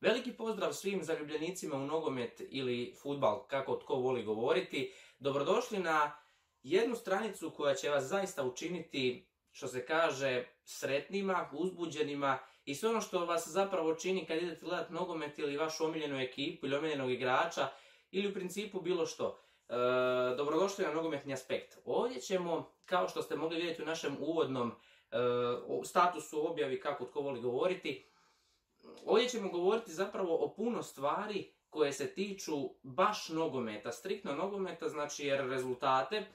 Veliki pozdrav svim zaljubljenicima u nogomet ili futbal, kako tko voli govoriti. Dobrodošli na jednu stranicu koja će vas zaista učiniti, što se kaže, sretnima, uzbuđenima i sve ono što vas zapravo čini kad idete gledati nogomet ili vašu omiljenu ekipu ili omiljenog igrača ili u principu bilo što. E, dobrodošli na nogometni aspekt. Ovdje ćemo, kao što ste mogli vidjeti u našem uvodnom e, statusu objavi kako tko voli govoriti, ovdje ćemo govoriti zapravo o puno stvari koje se tiču baš nogometa, striktno nogometa, znači jer rezultate, e,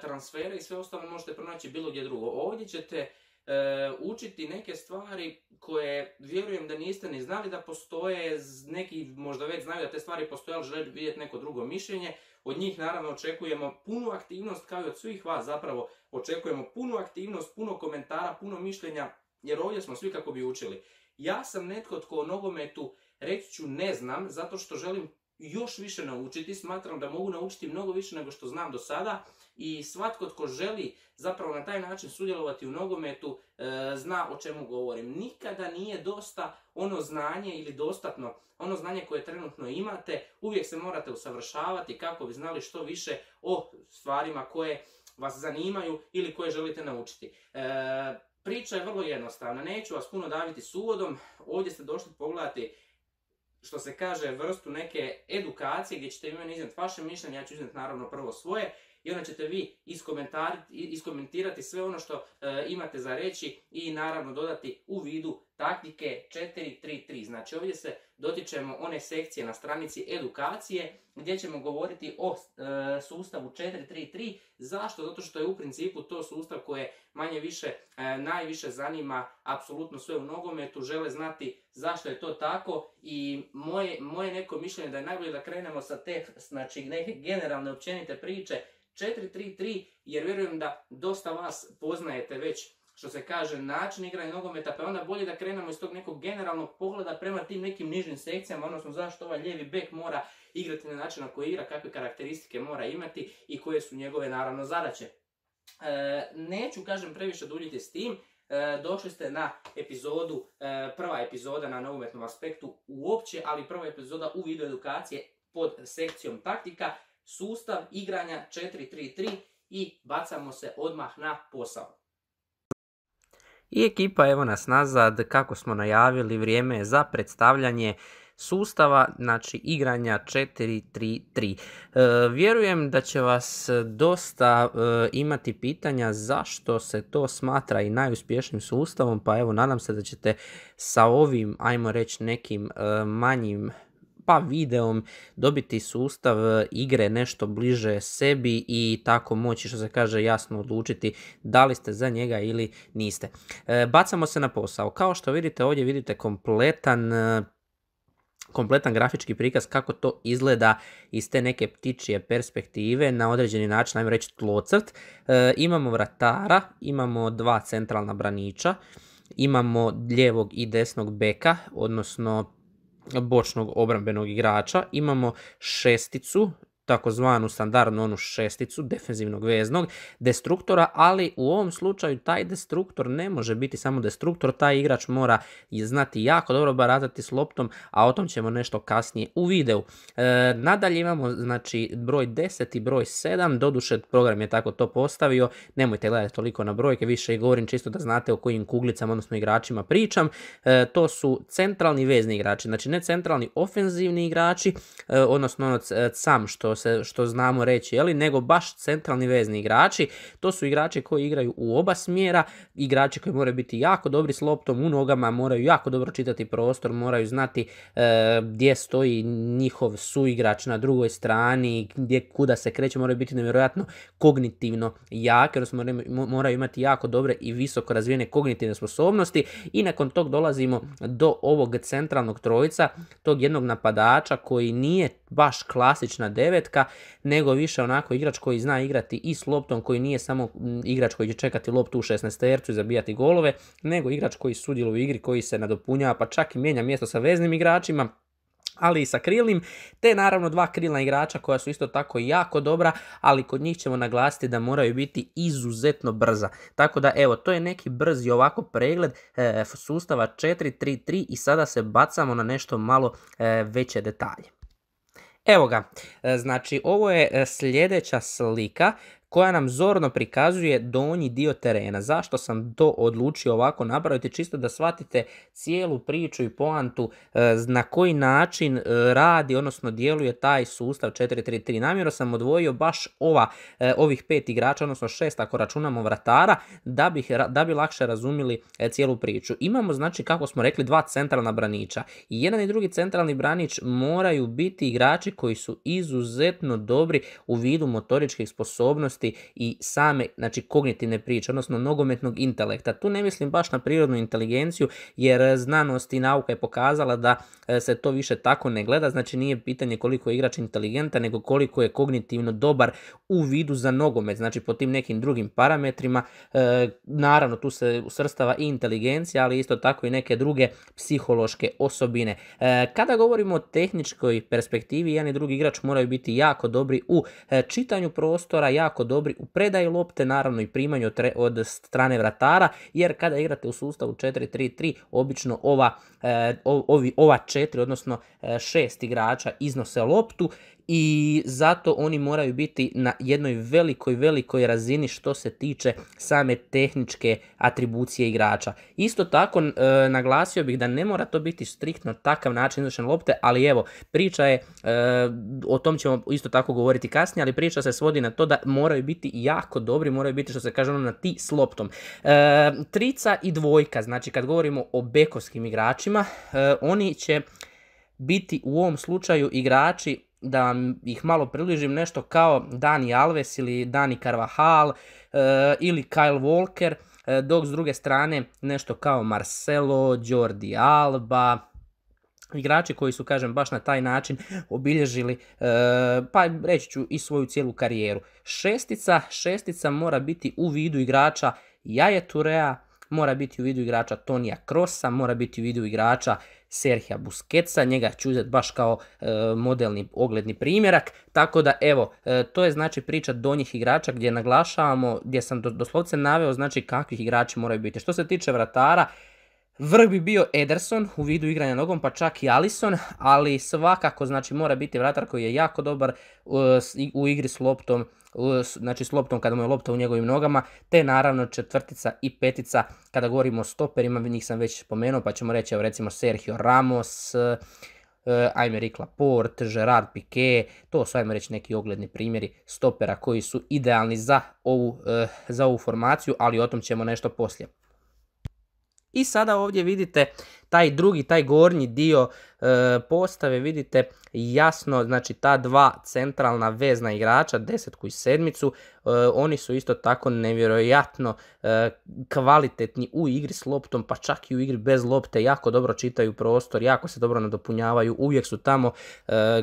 transfere i sve ostalo možete pronaći bilo gdje drugo. Ovdje ćete e, učiti neke stvari koje vjerujem da niste ni znali da postoje, neki možda već znaju da te stvari postoje, ali žele vidjeti neko drugo mišljenje. Od njih naravno očekujemo punu aktivnost, kao i od svih vas zapravo očekujemo punu aktivnost, puno komentara, puno mišljenja, jer ovdje smo svi kako bi učili. Ja sam netko tko o nogometu reći ću ne znam, zato što želim još više naučiti, smatram da mogu naučiti mnogo više nego što znam do sada i svatko tko želi zapravo na taj način sudjelovati u nogometu e, zna o čemu govorim. Nikada nije dosta ono znanje ili dostatno ono znanje koje trenutno imate, uvijek se morate usavršavati kako bi znali što više o stvarima koje vas zanimaju ili koje želite naučiti. E, Priča je vrlo jednostavna, neću vas puno daviti uvodom, ovdje ste došli pogledati što se kaže vrstu neke edukacije gdje ćete vi meni vaše mišljenje, ja ću iznijeti naravno prvo svoje i onda ćete vi iskomentirati sve ono što e, imate za reći i naravno dodati u vidu taktike 4.3.3. Znači ovdje se dotičemo one sekcije na stranici edukacije gdje ćemo govoriti o e, sustavu 4.3.3. Zašto? Zato što je u principu to sustav koje manje više e, najviše zanima apsolutno sve u nogometu, žele znati zašto je to tako i moje, neko mišljenje da je najbolje da krenemo sa te znači, neke generalne općenite priče 4.3.3 jer vjerujem da dosta vas poznajete već što se kaže način igranja nogometa, pa onda bolje da krenemo iz tog nekog generalnog pogleda prema tim nekim nižim sekcijama, odnosno zašto ovaj lijevi bek mora igrati na način na koji igra, kakve karakteristike mora imati i koje su njegove naravno zadaće. E, neću, kažem, previše duljiti s tim, e, došli ste na epizodu, e, prva epizoda na novometnom aspektu uopće, ali prva epizoda u video edukacije pod sekcijom taktika, sustav igranja 4-3-3 i bacamo se odmah na posao. I ekipa, evo nas nazad, kako smo najavili, vrijeme je za predstavljanje sustava, znači igranja 4-3-3. E, vjerujem da će vas dosta e, imati pitanja zašto se to smatra i najuspješnijim sustavom, pa evo nadam se da ćete sa ovim, ajmo reći, nekim e, manjim pa videom dobiti sustav e, igre nešto bliže sebi i tako moći što se kaže jasno odlučiti da li ste za njega ili niste. E, bacamo se na posao. Kao što vidite ovdje vidite kompletan e, kompletan grafički prikaz kako to izgleda iz te neke ptičije perspektive na određeni način, ajmo reći tlocrt. imamo vratara, imamo dva centralna braniča, imamo lijevog i desnog beka, odnosno bočnog obrambenog igrača. Imamo šesticu takozvanu standardnu onu šesticu defenzivnog veznog destruktora, ali u ovom slučaju taj destruktor ne može biti samo destruktor, taj igrač mora znati jako dobro baratati s loptom, a o tom ćemo nešto kasnije u videu. E, nadalje imamo znači broj 10 i broj 7, doduše program je tako to postavio, nemojte gledati toliko na brojke, više i govorim čisto da znate o kojim kuglicama, odnosno igračima pričam. E, to su centralni vezni igrači, znači ne centralni ofenzivni igrači, e, odnosno ono sam e, što se, što znamo reći, jeli? nego baš centralni vezni igrači. To su igrači koji igraju u oba smjera, igrači koji moraju biti jako dobri s loptom u nogama, moraju jako dobro čitati prostor, moraju znati e, gdje stoji njihov suigrač na drugoj strani, gdje kuda se kreće, moraju biti nevjerojatno kognitivno jak jer moraju imati jako dobre i visoko razvijene kognitivne sposobnosti i nakon tog dolazimo do ovog centralnog trojica, tog jednog napadača koji nije baš klasična devet, nego više onako igrač koji zna igrati i s loptom, koji nije samo igrač koji će čekati loptu u 16 tercu i zabijati golove, nego igrač koji sudjeluje u igri, koji se nadopunjava, pa čak i mijenja mjesto sa veznim igračima, ali i sa krilnim, te naravno dva krilna igrača koja su isto tako jako dobra, ali kod njih ćemo naglasiti da moraju biti izuzetno brza. Tako da evo, to je neki brzi ovako pregled e, sustava 4-3-3 i sada se bacamo na nešto malo e, veće detalje. Evo ga, e, znači ovo je e, sljedeća slika koja nam zorno prikazuje donji dio terena. Zašto sam to odlučio ovako napraviti? Čisto da shvatite cijelu priču i poantu e, na koji način e, radi, odnosno djeluje taj sustav 4-3-3. Namjerno sam odvojio baš ova, e, ovih pet igrača, odnosno šest ako računamo vratara, da bi, da bi lakše razumili cijelu priču. Imamo znači kako smo rekli dva centralna braniča. I jedan i drugi centralni branič moraju biti igrači koji su izuzetno dobri u vidu motoričkih sposobnosti i same znači, kognitivne priče, odnosno nogometnog intelekta. Tu ne mislim baš na prirodnu inteligenciju jer znanost i nauka je pokazala da e, se to više tako ne gleda, znači nije pitanje koliko je igrač inteligentan, nego koliko je kognitivno dobar u vidu za nogomet, znači po tim nekim drugim parametrima. E, naravno, tu se usrstava i inteligencija, ali isto tako i neke druge psihološke osobine. E, kada govorimo o tehničkoj perspektivi, jedan i drugi igrač moraju biti jako dobri u čitanju prostora, jako dobri u predaju lopte, naravno i primanju od strane vratara, jer kada igrate u sustavu 4-3-3, obično ova, e, ovi, ova četiri, odnosno e, šest igrača iznose loptu i zato oni moraju biti na jednoj velikoj, velikoj razini što se tiče same tehničke atribucije igrača. Isto tako e, naglasio bih da ne mora to biti striktno takav način izvršen lopte, ali evo, priča je, e, o tom ćemo isto tako govoriti kasnije, ali priča se svodi na to da moraju biti jako dobri, moraju biti što se kaže ono na ti s loptom. E, trica i dvojka, znači kad govorimo o bekovskim igračima, oni će biti u ovom slučaju igrači da ih malo približim, nešto kao Dani Alves ili Dani Carvajal e, ili Kyle Walker, e, dok s druge strane nešto kao Marcelo, Jordi Alba, igrači koji su, kažem, baš na taj način obilježili, e, pa reći ću i svoju cijelu karijeru. Šestica, šestica mora biti u vidu igrača Jaje Turea, mora biti u vidu igrača Tonija Krosa, mora biti u vidu igrača Serhija Busquetsa, njega ću uzeti baš kao e, modelni ogledni primjerak, tako da evo, e, to je znači priča donjih igrača gdje naglašavamo, gdje sam doslovce naveo znači kakvih igrači moraju biti. Što se tiče vratara, Vrh bi bio Ederson u vidu igranja nogom, pa čak i Alison, ali svakako znači mora biti vratar koji je jako dobar e, u igri s loptom, e, znači s loptom kada mu je lopta u njegovim nogama, te naravno četvrtica i petica kada govorimo o stoperima, njih sam već spomenuo, pa ćemo reći evo recimo Sergio Ramos, e, ajme Rick Laporte, Gerard Piqué, to su ajme reći neki ogledni primjeri stopera koji su idealni za ovu, za ovu formaciju, ali o tom ćemo nešto poslije. I sada ovdje vidite taj drugi, taj gornji dio e, postave vidite jasno, znači ta dva centralna vezna igrača, desetku i sedmicu, e, oni su isto tako nevjerojatno e, kvalitetni u igri s loptom, pa čak i u igri bez lopte, jako dobro čitaju prostor, jako se dobro nadopunjavaju, uvijek su tamo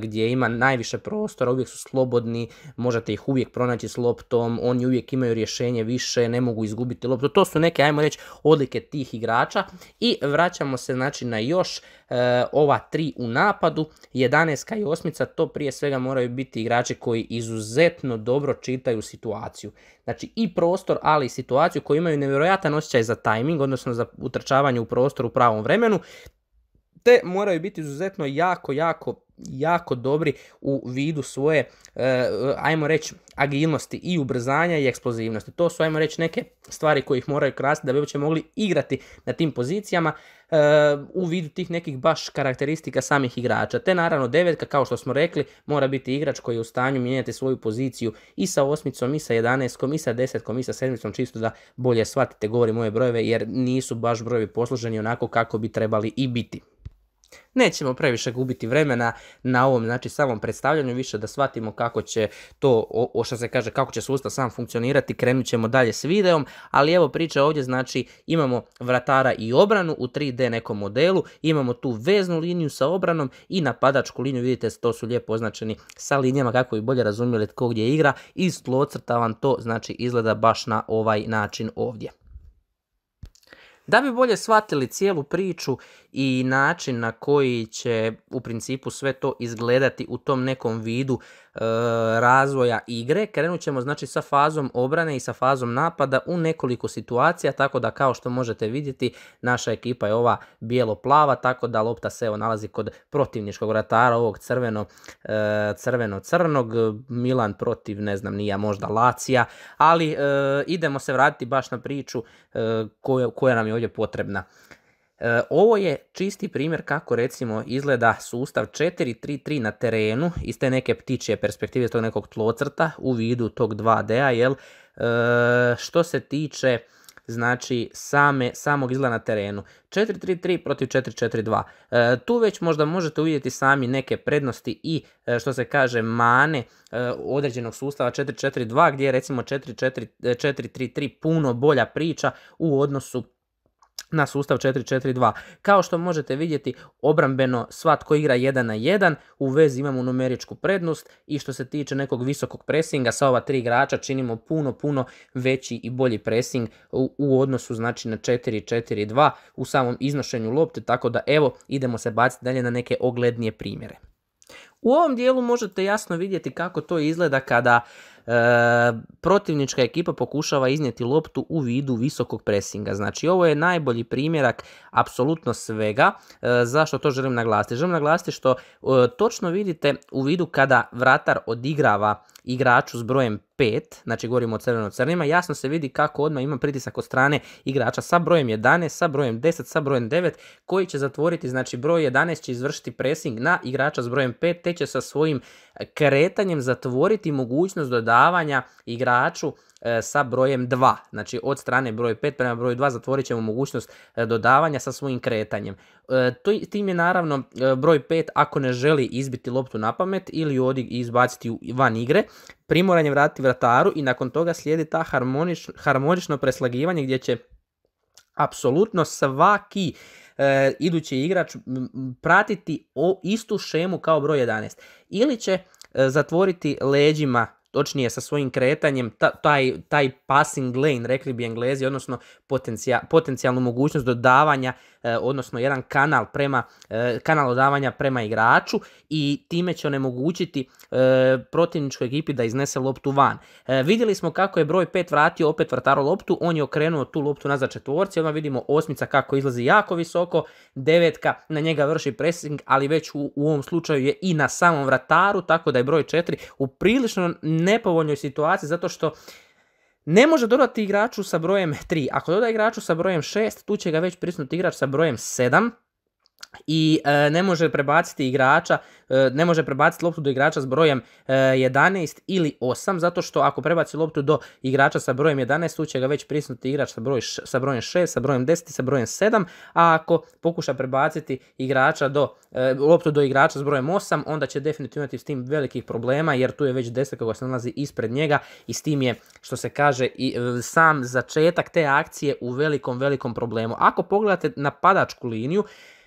gdje ima najviše prostora, uvijek su slobodni, možete ih uvijek pronaći s loptom, oni uvijek imaju rješenje više, ne mogu izgubiti loptu, to su neke, ajmo reći, odlike tih igrača i vraćamo se znači na još e, ova tri u napadu, 11 i osmica, to prije svega moraju biti igrači koji izuzetno dobro čitaju situaciju. Znači i prostor, ali i situaciju koji imaju nevjerojatan osjećaj za tajming, odnosno za utrčavanje u prostor u pravom vremenu, te moraju biti izuzetno jako, jako jako dobri u vidu svoje, e, ajmo reći, agilnosti i ubrzanja i eksplozivnosti. To su, ajmo reći, neke stvari koje ih moraju krasti da bi uopće mogli igrati na tim pozicijama e, u vidu tih nekih baš karakteristika samih igrača. Te naravno devetka, kao što smo rekli, mora biti igrač koji je u stanju mijenjati svoju poziciju i sa osmicom, i sa jedanestkom, i sa desetkom, i sa sedmicom, čisto da bolje shvatite, govorim moje brojeve, jer nisu baš brojevi posloženi onako kako bi trebali i biti. Nećemo previše gubiti vremena na ovom znači, samom predstavljanju, više da shvatimo kako će to, o, što se kaže, kako će sustav sam funkcionirati, krenut ćemo dalje s videom, ali evo priča ovdje, znači imamo vratara i obranu u 3D nekom modelu, imamo tu veznu liniju sa obranom i napadačku liniju, vidite to su lijepo označeni sa linijama kako bi bolje razumjeli tko gdje igra i slocrta vam to znači izgleda baš na ovaj način ovdje. Da bi bolje shvatili cijelu priču i način na koji će u principu sve to izgledati u tom nekom vidu e, razvoja igre, krenut ćemo znači sa fazom obrane i sa fazom napada u nekoliko situacija, tako da kao što možete vidjeti naša ekipa je ova bijelo-plava, tako da lopta se evo nalazi kod protivničkog ratara ovog crveno, e, crveno-crnog, Milan protiv ne znam nija možda Lacija, ali e, idemo se vratiti baš na priču koja, koja nam je je ovdje potrebna. E, ovo je čisti primjer kako recimo izgleda sustav 4-3-3 na terenu iz te neke ptičje perspektive, iz tog nekog tlocrta u vidu tog 2D-a. Jel? E, što se tiče znači same, samog izgleda na terenu. 4-3-3 protiv 4-4-2. E, tu već možda možete uvidjeti sami neke prednosti i e, što se kaže mane određenog sustava 4-4-2 gdje je recimo 4 3 3 puno bolja priča u odnosu na sustav 4-4-2. Kao što možete vidjeti, obrambeno svatko igra 1 na 1, u vezi imamo numeričku prednost i što se tiče nekog visokog presinga, sa ova tri igrača činimo puno, puno veći i bolji presing u, odnosu znači na 4-4-2 u samom iznošenju lopte, tako da evo idemo se baciti dalje na neke oglednije primjere. U ovom dijelu možete jasno vidjeti kako to izgleda kada E, protivnička ekipa pokušava iznijeti loptu u vidu visokog presinga. Znači ovo je najbolji primjerak apsolutno svega. E, zašto to želim naglasiti? Želim naglasiti što e, točno vidite u vidu kada vratar odigrava igraču s brojem 5, znači govorimo o crveno-crnima, jasno se vidi kako odmah ima pritisak od strane igrača sa brojem 11, sa brojem 10, sa brojem 9, koji će zatvoriti, znači broj 11 će izvršiti pressing na igrača s brojem 5, te će sa svojim kretanjem zatvoriti mogućnost dodavanja igraču E, sa brojem 2. Znači od strane broj 5 prema broju 2 zatvorit ćemo mogućnost e, dodavanja sa svojim kretanjem. E, tim je naravno broj 5 ako ne želi izbiti loptu na pamet ili ju izbaciti van igre, primoran je vratiti vrataru i nakon toga slijedi ta harmonično preslagivanje gdje će apsolutno svaki idući igrač pratiti istu šemu kao broj 11. Ili će zatvoriti leđima točnije sa svojim kretanjem, taj, taj passing lane, rekli bi englezi, odnosno potencija, potencijalnu mogućnost dodavanja E, odnosno jedan kanal prema e, kanal odavanja prema igraču i time će onemogućiti e, protivničkoj ekipi da iznese loptu van. Vidjeli smo kako je broj 5 vratio opet vrataru loptu, on je okrenuo tu loptu nazad četvorci, odmah vidimo osmica kako izlazi jako visoko, devetka na njega vrši pressing, ali već u, u ovom slučaju je i na samom vrataru, tako da je broj 4 u prilično nepovoljnoj situaciji zato što ne može dodati igraču sa brojem 3. Ako doda igraču sa brojem 6, tu će ga već prisnuti igrač sa brojem 7 i e, ne može prebaciti igrača, e, ne može prebaciti loptu do igrača s brojem e, 11 ili 8, zato što ako prebaci loptu do igrača sa brojem 11, tu će ga već prisnuti igrač sa, broj, sa brojem 6, sa brojem 10 i sa brojem 7, a ako pokuša prebaciti igrača do, e, loptu do igrača s brojem 8, onda će definitivno imati s tim velikih problema, jer tu je već 10 kako se nalazi ispred njega i s tim je, što se kaže, i sam začetak te akcije u velikom, velikom problemu. Ako pogledate napadačku liniju,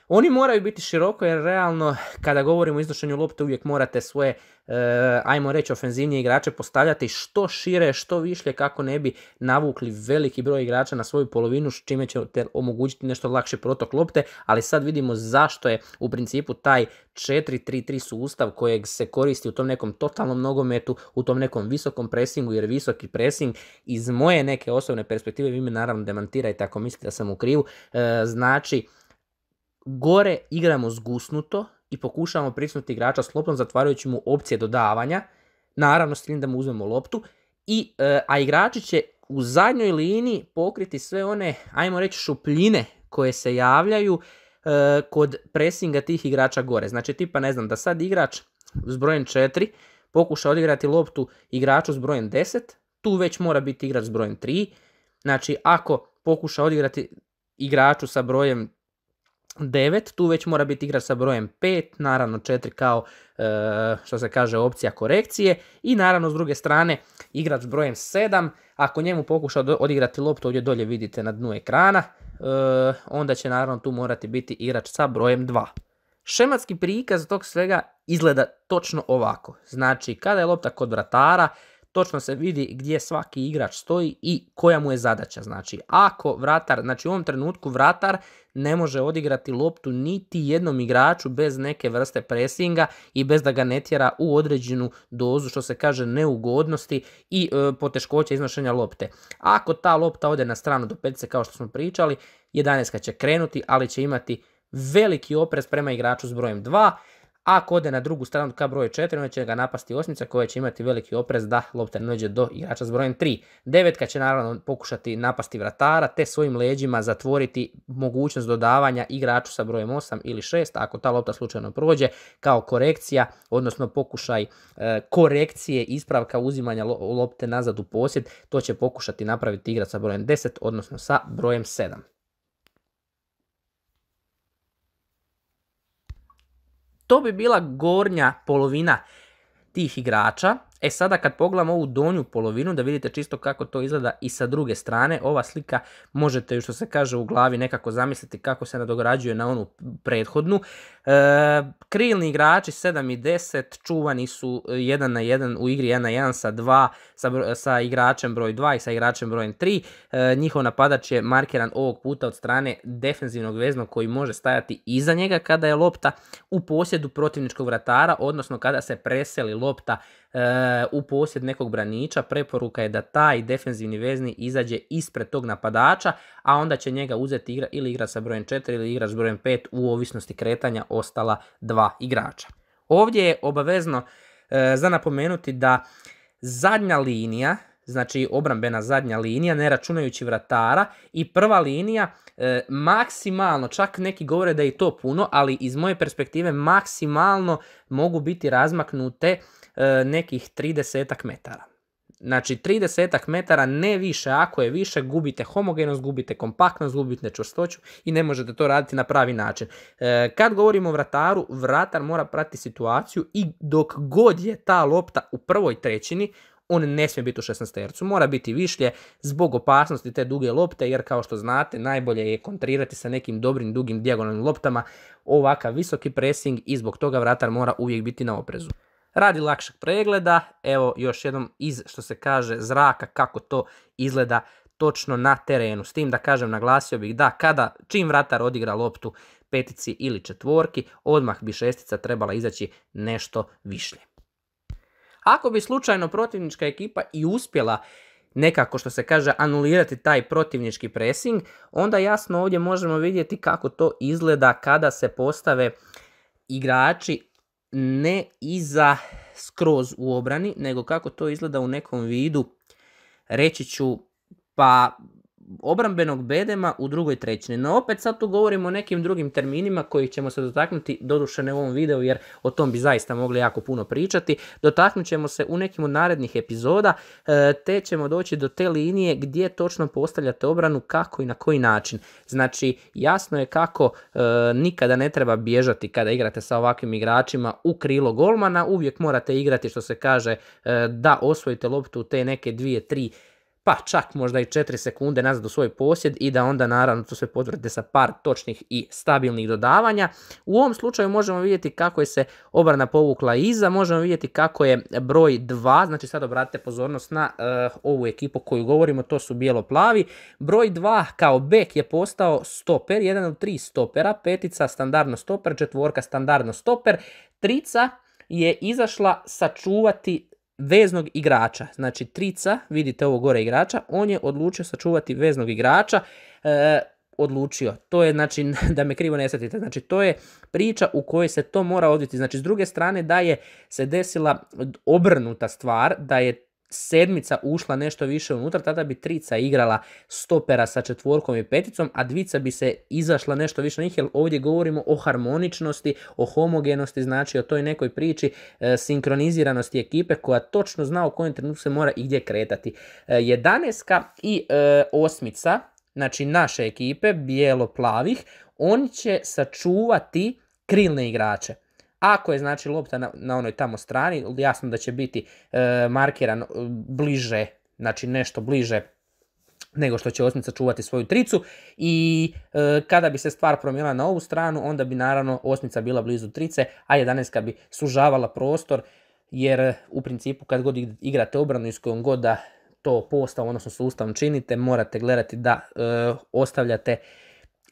oni moraju biti široko jer realno kada govorimo o iznošenju lopte uvijek morate svoje, eh, ajmo reći, ofenzivnije igrače postavljati što šire, što višlje kako ne bi navukli veliki broj igrača na svoju polovinu s čime će omogućiti nešto lakši protok lopte, ali sad vidimo zašto je u principu taj 4-3-3 sustav kojeg se koristi u tom nekom totalnom nogometu, u tom nekom visokom presingu jer visoki presing iz moje neke osobne perspektive, vi me naravno demantirajte ako mislite da sam u krivu, eh, znači gore igramo zgusnuto i pokušavamo prisnuti igrača s loptom zatvarajući mu opcije dodavanja, naravno s tim da mu uzmemo loptu, i, e, a igrači će u zadnjoj liniji pokriti sve one, ajmo reći, šupljine koje se javljaju e, kod presinga tih igrača gore. Znači tipa ne znam da sad igrač s brojem 4 pokuša odigrati loptu igraču s brojem 10, tu već mora biti igrač s brojem 3. Znači ako pokuša odigrati igraču sa brojem 9, tu već mora biti igrač sa brojem 5, naravno 4 kao e, što se kaže opcija korekcije i naravno s druge strane igrač s brojem 7, ako njemu pokuša odigrati loptu ovdje dolje vidite na dnu ekrana, e, onda će naravno tu morati biti igrač sa brojem 2. Šematski prikaz tog svega izgleda točno ovako, znači kada je lopta kod vratara, točno se vidi gdje svaki igrač stoji i koja mu je zadaća. Znači, ako vratar, znači u ovom trenutku vratar ne može odigrati loptu niti jednom igraču bez neke vrste presinga i bez da ga ne tjera u određenu dozu, što se kaže, neugodnosti i e, poteškoća iznošenja lopte. Ako ta lopta ode na stranu do petice, kao što smo pričali, 11 će krenuti, ali će imati veliki oprez prema igraču s brojem 2. Ako ode na drugu stranu ka broju 4, onda će ga napasti osmica koja će imati veliki oprez da lopta ne dođe do igrača s brojem 3. Devetka će naravno pokušati napasti vratara te svojim leđima zatvoriti mogućnost dodavanja igraču sa brojem 8 ili 6 ako ta lopta slučajno prođe kao korekcija, odnosno pokušaj e, korekcije ispravka uzimanja lopte nazad u posjed. To će pokušati napraviti igrač sa brojem 10, odnosno sa brojem 7. To bi bila gornja polovina tih igrača E sada kad pogledamo ovu donju polovinu da vidite čisto kako to izgleda i sa druge strane, ova slika možete ju što se kaže u glavi nekako zamisliti kako se nadograđuje na onu prethodnu. E, krilni igrači 7 i 10 čuvani su 1 e, na 1 u igri 1 na 1 sa, 2, sa, igračem broj 2 i sa igračem brojem 3. E, njihov napadač je markiran ovog puta od strane defensivnog veznog koji može stajati iza njega kada je lopta u posjedu protivničkog vratara, odnosno kada se preseli lopta E, u posjed nekog braniča, preporuka je da taj defenzivni vezni izađe ispred tog napadača, a onda će njega uzeti igra, ili igra sa brojem 4 ili igra s brojem 5 u ovisnosti kretanja ostala dva igrača. Ovdje je obavezno e, za napomenuti da zadnja linija, znači obrambena zadnja linija, ne računajući vratara, i prva linija e, maksimalno, čak neki govore da je to puno, ali iz moje perspektive maksimalno mogu biti razmaknute E, nekih 30 metara. Znači 30 metara ne više, ako je više gubite homogenost, gubite kompaktnost, gubite čvrstoću i ne možete to raditi na pravi način. E, kad govorimo o vrataru, vratar mora pratiti situaciju i dok god je ta lopta u prvoj trećini, on ne smije biti u 16 tercu, mora biti višlje zbog opasnosti te duge lopte, jer kao što znate najbolje je kontrirati sa nekim dobrim dugim dijagonalnim loptama ovakav visoki pressing i zbog toga vratar mora uvijek biti na oprezu. Radi lakšeg pregleda, evo još jednom iz što se kaže zraka kako to izgleda točno na terenu. S tim da kažem naglasio bih da kada čim vratar odigra loptu petici ili četvorki, odmah bi šestica trebala izaći nešto višlje. Ako bi slučajno protivnička ekipa i uspjela nekako što se kaže anulirati taj protivnički pressing, onda jasno ovdje možemo vidjeti kako to izgleda kada se postave igrači ne iza skroz u obrani, nego kako to izgleda u nekom vidu, reći ću pa obrambenog bedema u drugoj trećini. No opet sad tu govorimo o nekim drugim terminima koji ćemo se dotaknuti, doduše ne u ovom videu jer o tom bi zaista mogli jako puno pričati. Dotaknut ćemo se u nekim od narednih epizoda e, te ćemo doći do te linije gdje točno postavljate obranu, kako i na koji način. Znači jasno je kako e, nikada ne treba bježati kada igrate sa ovakvim igračima u krilo golmana. Uvijek morate igrati što se kaže e, da osvojite loptu u te neke dvije, tri pa čak možda i 4 sekunde nazad u svoj posjed i da onda naravno to sve potvrde sa par točnih i stabilnih dodavanja. U ovom slučaju možemo vidjeti kako je se obrana povukla iza, možemo vidjeti kako je broj 2, znači sad obratite pozornost na eh, ovu ekipu koju govorimo, to su bijelo-plavi. Broj 2 kao bek je postao stoper, jedan od tri stopera, petica standardno stoper, četvorka standardno stoper, trica je izašla sačuvati veznog igrača. Znači trica, vidite ovo gore igrača, on je odlučio sačuvati veznog igrača. E, odlučio. To je, znači, da me krivo ne sjetite, znači to je priča u kojoj se to mora odviti. Znači, s druge strane da je se desila obrnuta stvar, da je sedmica ušla nešto više unutra, tada bi trica igrala stopera sa četvorkom i peticom, a dvica bi se izašla nešto više njih, jer ovdje govorimo o harmoničnosti, o homogenosti, znači o toj nekoj priči e, sinkroniziranosti ekipe koja točno zna u kojem trenutku se mora i gdje kretati. E, jedaneska i e, osmica, znači naše ekipe, bijelo-plavih, oni će sačuvati krilne igrače. Ako je znači lopta na, na onoj tamo strani, jasno da će biti e, markiran e, bliže, znači nešto bliže nego što će osmica čuvati svoju tricu i e, kada bi se stvar promijenila na ovu stranu, onda bi naravno osmica bila blizu trice, a 11 bi sužavala prostor jer e, u principu kad god igrate obranu iz kojom god da to postav, odnosno sustavom činite, morate gledati da ostavljate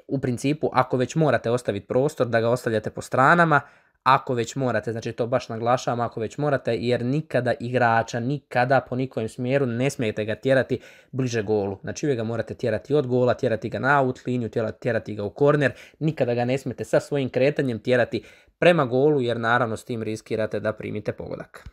u principu, ako već morate ostaviti prostor, da ga ostavljate po stranama, ako već morate, znači to baš naglašavam, ako već morate, jer nikada igrača, nikada po nikojem smjeru ne smijete ga tjerati bliže golu. Znači uvijek ga morate tjerati od gola, tjerati ga na out liniju, tjerati ga u korner, nikada ga ne smijete sa svojim kretanjem tjerati prema golu, jer naravno s tim riskirate da primite pogodak.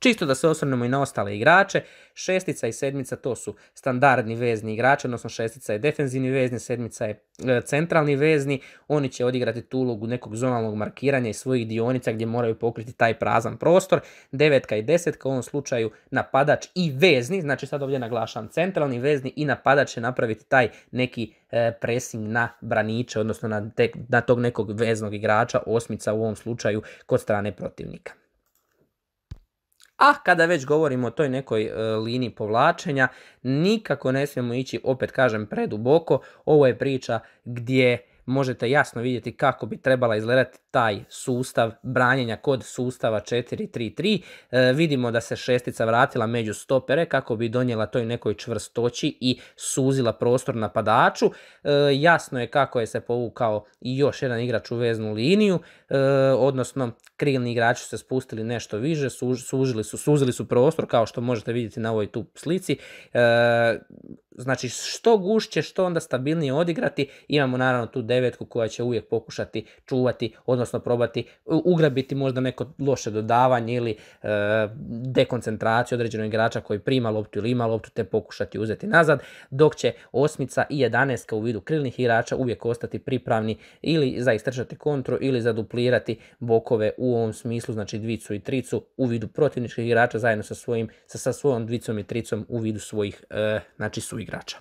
Čisto da se osvrnemo i na ostale igrače, šestica i sedmica to su standardni vezni igrači, odnosno šestica je defenzivni vezni, sedmica je e, centralni vezni, oni će odigrati tu ulogu nekog zonalnog markiranja i svojih dionica gdje moraju pokriti taj prazan prostor, devetka i desetka u ovom slučaju napadač i vezni, znači sad ovdje naglašam centralni vezni i napadač će napraviti taj neki e, presing na braniče, odnosno na, na tog nekog veznog igrača, osmica u ovom slučaju kod strane protivnika. A kada već govorimo o toj nekoj e, liniji povlačenja, nikako ne smijemo ići, opet kažem, preduboko. Ovo je priča gdje možete jasno vidjeti kako bi trebala izgledati taj sustav branjenja kod sustava 4-3-3. E, vidimo da se šestica vratila među stopere kako bi donijela toj nekoj čvrstoći i suzila prostor napadaču. padaču. E, jasno je kako je se povukao još jedan igrač u veznu liniju, odnosno krilni igrači su se spustili nešto više, sužili su, suzili su prostor kao što možete vidjeti na ovoj tu slici. E, znači što gušće, što onda stabilnije odigrati, imamo naravno tu devetku koja će uvijek pokušati čuvati, odnosno probati ugrabiti možda neko loše dodavanje ili e, dekoncentraciju određenog igrača koji prima loptu ili ima loptu te pokušati uzeti nazad, dok će osmica i jedaneska u vidu krilnih igrača uvijek ostati pripravni ili za istrčati kontru ili zaduplirati bokove u u ovom smislu, znači dvicu i tricu u vidu protivničkih igrača zajedno sa, svojim, sa, sa svojom dvicom i tricom u vidu svojih e, znači, suigrača.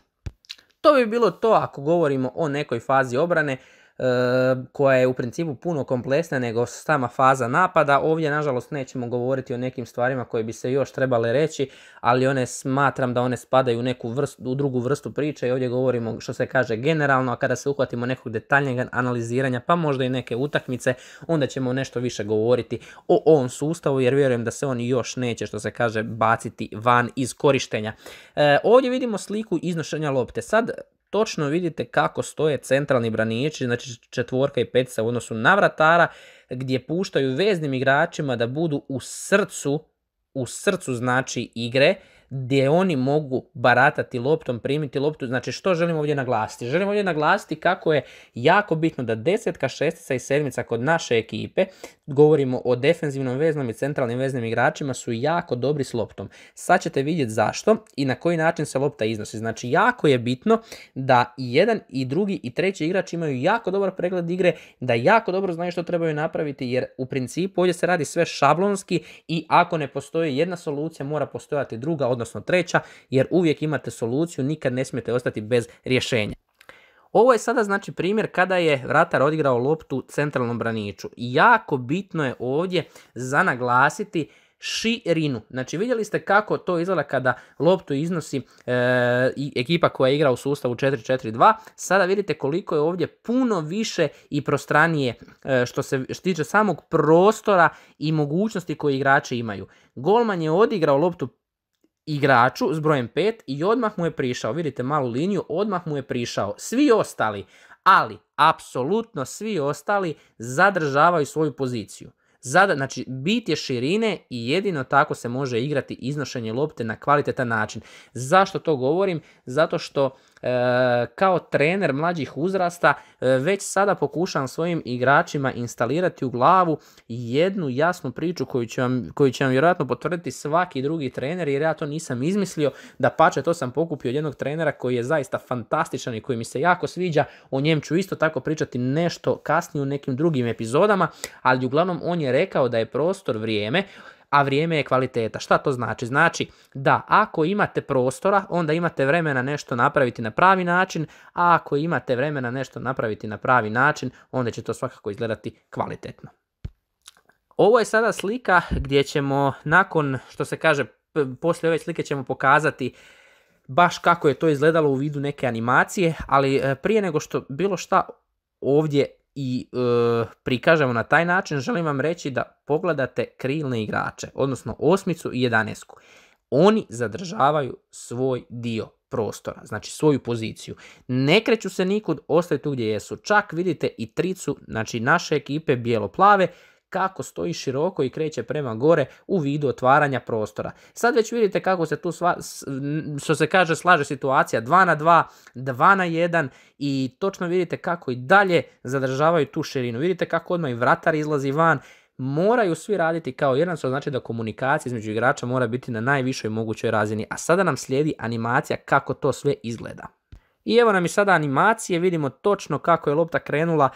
To bi bilo to ako govorimo o nekoj fazi obrane. Eh, koja je u principu puno kompleksna nego sama faza napada. Ovdje nažalost nećemo govoriti o nekim stvarima koje bi se još trebale reći, ali one smatram da one spadaju u neku vrstu, u drugu vrstu priče i ovdje govorimo što se kaže generalno, a kada se uhvatimo nekog detaljnjeg analiziranja pa možda i neke utakmice, onda ćemo nešto više govoriti o ovom sustavu jer vjerujem da se on još neće što se kaže baciti van iz korištenja. Eh, ovdje vidimo sliku iznošenja lopte. Sad točno vidite kako stoje centralni braniči znači četvorka i petica u odnosu na vratara, gdje puštaju veznim igračima da budu u srcu, u srcu znači igre, gdje oni mogu baratati loptom, primiti loptu. Znači što želimo ovdje naglasiti? Želimo ovdje naglasiti kako je jako bitno da desetka, šestica i sedmica kod naše ekipe, govorimo o defenzivnom veznom i centralnim veznim igračima, su jako dobri s loptom. Sad ćete vidjeti zašto i na koji način se lopta iznosi. Znači jako je bitno da i jedan i drugi i treći igrač imaju jako dobar pregled igre, da jako dobro znaju što trebaju napraviti jer u principu ovdje se radi sve šablonski i ako ne postoji jedna solucija mora postojati druga, odnosno treća, jer uvijek imate soluciju, nikad ne smijete ostati bez rješenja. Ovo je sada znači primjer kada je vratar odigrao loptu centralnom braniču. Jako bitno je ovdje za naglasiti širinu. Znači vidjeli ste kako to izgleda kada loptu iznosi e, ekipa koja igra u sustavu 4-4-2. Sada vidite koliko je ovdje puno više i prostranije e, što se tiče samog prostora i mogućnosti koje igrači imaju. Golman je odigrao loptu igraču s brojem 5 i odmah mu je prišao. Vidite malu liniju, odmah mu je prišao. Svi ostali, ali apsolutno svi ostali zadržavaju svoju poziciju. Zada, znači, bit je širine i jedino tako se može igrati iznošenje lopte na kvalitetan način. Zašto to govorim? Zato što E, kao trener mlađih uzrasta e, već sada pokušavam svojim igračima instalirati u glavu jednu jasnu priču koju će vam, koju će vam vjerojatno potvrditi svaki drugi trener jer ja to nisam izmislio da pače to sam pokupio od jednog trenera koji je zaista fantastičan i koji mi se jako sviđa o njem ću isto tako pričati nešto kasnije u nekim drugim epizodama ali uglavnom on je rekao da je prostor vrijeme a vrijeme je kvaliteta. Šta to znači? Znači da ako imate prostora, onda imate vremena nešto napraviti na pravi način, a ako imate vremena nešto napraviti na pravi način, onda će to svakako izgledati kvalitetno. Ovo je sada slika gdje ćemo nakon, što se kaže, poslije ove slike ćemo pokazati baš kako je to izgledalo u vidu neke animacije, ali e, prije nego što bilo šta ovdje i e, prikažemo na taj način, želim vam reći da pogledate krilne igrače, odnosno osmicu i jedanesku. Oni zadržavaju svoj dio prostora, znači svoju poziciju. Ne kreću se nikud, ostaje tu gdje jesu. Čak vidite i tricu, znači naše ekipe bijelo-plave, kako stoji široko i kreće prema gore u vidu otvaranja prostora. Sad već vidite kako se tu, sva, što se kaže, slaže situacija 2 na 2, 2 na 1 i točno vidite kako i dalje zadržavaju tu širinu. Vidite kako odmah i vratar izlazi van, moraju svi raditi kao jedan, što znači da komunikacija između igrača mora biti na najvišoj mogućoj razini. A sada nam slijedi animacija kako to sve izgleda. I evo nam i sada animacije, vidimo točno kako je lopta krenula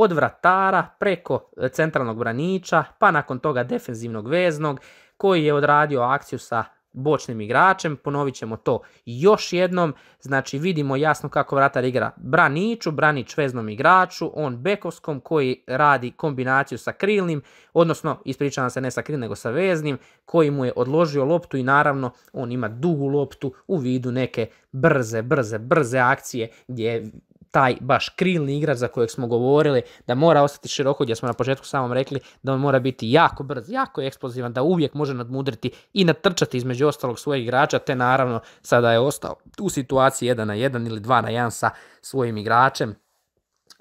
od vratara preko e, centralnog braniča, pa nakon toga defenzivnog veznog koji je odradio akciju sa bočnim igračem, ponovit ćemo to još jednom, znači vidimo jasno kako vratar igra Braniću, Branić veznom igraču, on Bekovskom koji radi kombinaciju sa krilnim, odnosno ispričavam se ne sa krilnim nego sa veznim, koji mu je odložio loptu i naravno on ima dugu loptu u vidu neke brze, brze, brze akcije gdje taj baš krilni igrač za kojeg smo govorili, da mora ostati široko gdje smo na početku samom rekli da on mora biti jako brz, jako eksplozivan, da uvijek može nadmudriti i natrčati između ostalog svojeg igrača, te naravno sada je ostao u situaciji 1 na 1 ili 2 na 1 sa svojim igračem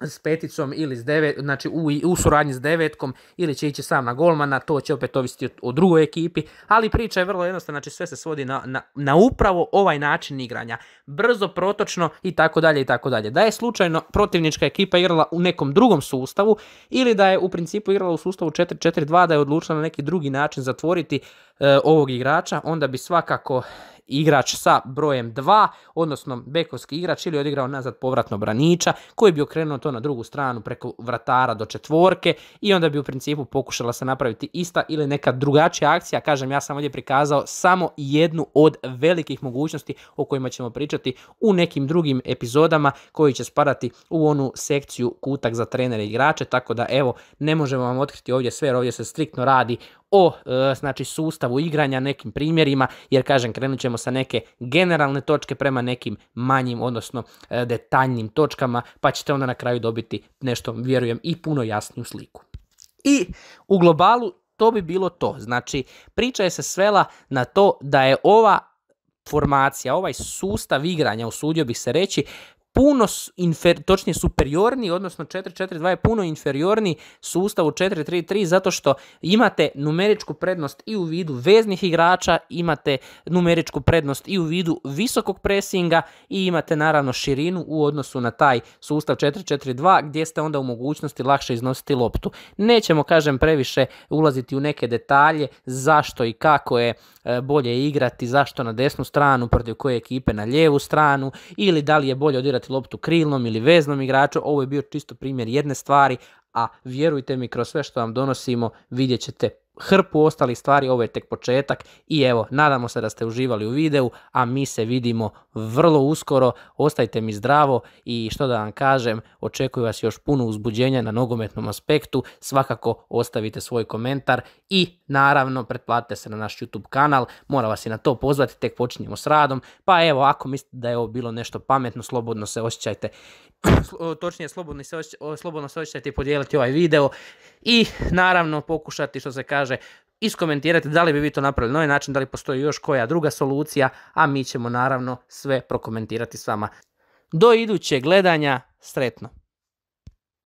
s peticom ili s devet, znači u, u suradnji s devetkom ili će ići sam na golmana, to će opet ovisiti o, drugoj ekipi, ali priča je vrlo jednostavna, znači sve se svodi na, na, na upravo ovaj način igranja, brzo, protočno i tako dalje i tako dalje. Da je slučajno protivnička ekipa igrala u nekom drugom sustavu ili da je u principu igrala u sustavu 4-4-2, da je odlučila na neki drugi način zatvoriti E, ovog igrača, onda bi svakako igrač sa brojem 2, odnosno bekovski igrač ili odigrao nazad povratno braniča koji bi okrenuo to na drugu stranu preko vratara do četvorke i onda bi u principu pokušala se napraviti ista ili neka drugačija akcija. Kažem, ja sam ovdje prikazao samo jednu od velikih mogućnosti o kojima ćemo pričati u nekim drugim epizodama koji će spadati u onu sekciju kutak za trenere i igrače, tako da evo ne možemo vam otkriti ovdje sve jer ovdje se striktno radi o e, znači sustavu igranja, nekim primjerima, jer kažem krenut ćemo sa neke generalne točke prema nekim manjim, odnosno e, detaljnim točkama, pa ćete onda na kraju dobiti nešto, vjerujem, i puno jasniju sliku. I u globalu to bi bilo to. Znači, priča je se svela na to da je ova formacija, ovaj sustav igranja, usudio bih se reći, puno infer, točnije superiorni, odnosno 4-4-2 je puno inferiorni sustavu 4-3-3 zato što imate numeričku prednost i u vidu veznih igrača, imate numeričku prednost i u vidu visokog presinga i imate naravno širinu u odnosu na taj sustav 4-4-2 gdje ste onda u mogućnosti lakše iznositi loptu. Nećemo, kažem, previše ulaziti u neke detalje zašto i kako je e, bolje igrati, zašto na desnu stranu protiv koje ekipe na lijevu stranu ili da li je bolje odirati loptu krilnom ili veznom igraču. Ovo je bio čisto primjer jedne stvari, a vjerujte mi kroz sve što vam donosimo vidjet ćete hrpu ostalih stvari, ovo je tek početak i evo, nadamo se da ste uživali u videu, a mi se vidimo vrlo uskoro, ostajte mi zdravo i što da vam kažem, očekuju vas još puno uzbuđenja na nogometnom aspektu, svakako ostavite svoj komentar i naravno pretplatite se na naš YouTube kanal, mora vas i na to pozvati, tek počinjemo s radom, pa evo, ako mislite da je ovo bilo nešto pametno, slobodno se osjećajte, točnije slobodno se osjećajte i podijeliti ovaj video i naravno pokušati što se kaže kaže iskomentirajte da li bi vi to napravili na ovaj način, da li postoji još koja druga solucija, a mi ćemo naravno sve prokomentirati s vama. Do idućeg gledanja, sretno!